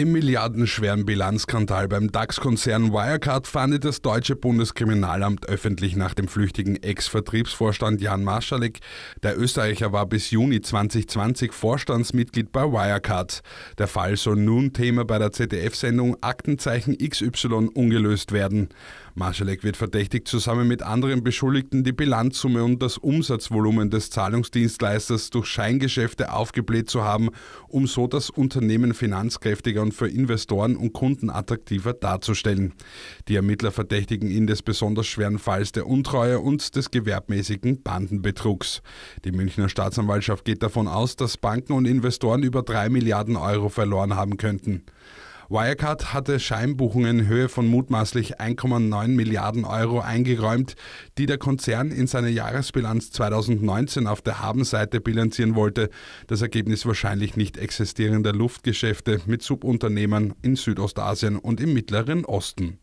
Im milliardenschweren Bilanzskandal beim DAX-Konzern Wirecard fahndet das deutsche Bundeskriminalamt öffentlich nach dem flüchtigen Ex-Vertriebsvorstand Jan Marschalek. Der Österreicher war bis Juni 2020 Vorstandsmitglied bei Wirecard. Der Fall soll nun Thema bei der ZDF-Sendung Aktenzeichen XY ungelöst werden. Marschalek wird verdächtigt, zusammen mit anderen Beschuldigten die Bilanzsumme und das Umsatzvolumen des Zahlungsdienstleisters durch Scheingeschäfte aufgebläht zu haben, um so das Unternehmen finanzkräftiger und Investition für Investoren und Kunden attraktiver darzustellen. Die Ermittler verdächtigen ihn des besonders schweren Falls der Untreue und des gewerbmäßigen Bandenbetrugs. Die Münchner Staatsanwaltschaft geht davon aus, dass Banken und Investoren über 3 Milliarden Euro verloren haben könnten. Wirecard hatte Scheinbuchungen in Höhe von mutmaßlich 1,9 Milliarden Euro eingeräumt, die der Konzern in seiner Jahresbilanz 2019 auf der Habenseite bilanzieren wollte. Das Ergebnis wahrscheinlich nicht existierender Luftgeschäfte mit Subunternehmern in Südostasien und im Mittleren Osten.